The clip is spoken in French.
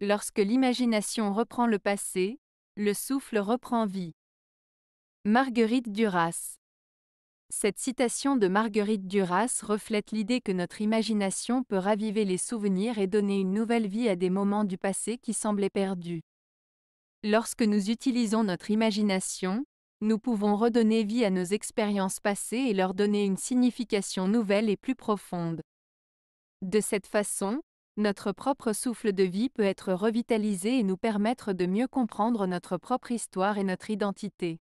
Lorsque l'imagination reprend le passé, le souffle reprend vie. Marguerite Duras Cette citation de Marguerite Duras reflète l'idée que notre imagination peut raviver les souvenirs et donner une nouvelle vie à des moments du passé qui semblaient perdus. Lorsque nous utilisons notre imagination, nous pouvons redonner vie à nos expériences passées et leur donner une signification nouvelle et plus profonde. De cette façon, notre propre souffle de vie peut être revitalisé et nous permettre de mieux comprendre notre propre histoire et notre identité.